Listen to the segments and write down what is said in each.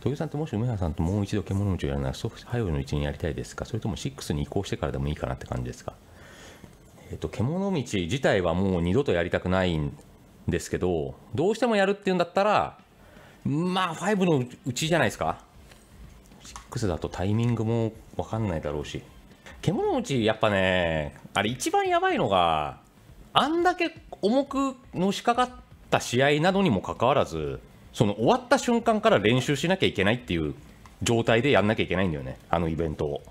土井さんともし梅原さんともう一度獣道をやるならソフトハいのうちにやりたいですかそれとも6に移行してからでもいいかなって感じですかえっ、ー、と獣道自体はもう二度とやりたくないんですけどどうしてもやるっていうんだったらまあ5のうちじゃないですか6だとタイミングも分かんないだろうし獣道やっぱねあれ一番やばいのがあんだけ重くのしかかった試合などにもかかわらずその終わった瞬間から練習しなきゃいけないっていう状態でやんなきゃいけないんだよね、あのイベントを。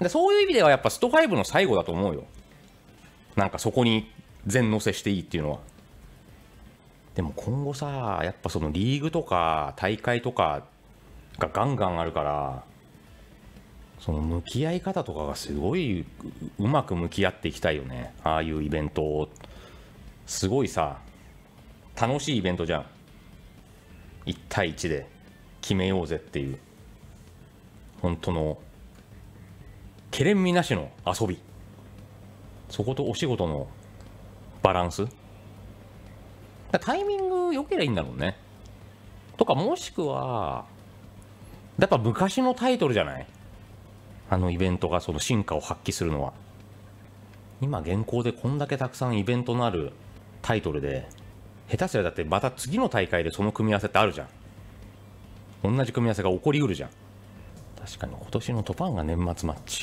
でそういう意味ではやっぱスト5の最後だと思うよ。なんかそこに全乗せしていいっていうのは。でも今後さ、やっぱそのリーグとか大会とかがガンガンあるから、その向き合い方とかがすごいうまく向き合っていきたいよね。ああいうイベントを。すごいさ、楽しいイベントじゃん。1対1で決めようぜっていう本当のけれんみなしの遊びそことお仕事のバランスタイミング良ければいいんだろうねとかもしくはやっぱ昔のタイトルじゃないあのイベントがその進化を発揮するのは今現行でこんだけたくさんイベントのあるタイトルで下手すりゃだってまた次の大会でその組み合わせってあるじゃん同じ組み合わせが起こりうるじゃん確かに今年のトパンが年末マッチ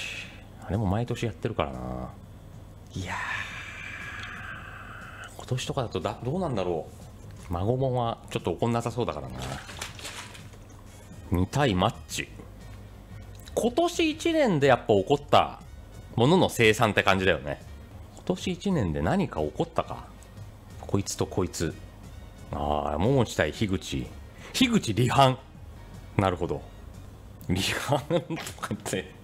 あれも毎年やってるからないや今年とかだとだどうなんだろう孫もはちょっと怒んなさそうだからな見たいマッチ今年1年でやっぱ起こったものの生産って感じだよね今年1年で何か起こったかこいつとこいつああ桃地対樋口樋口離反なるほど離反とかって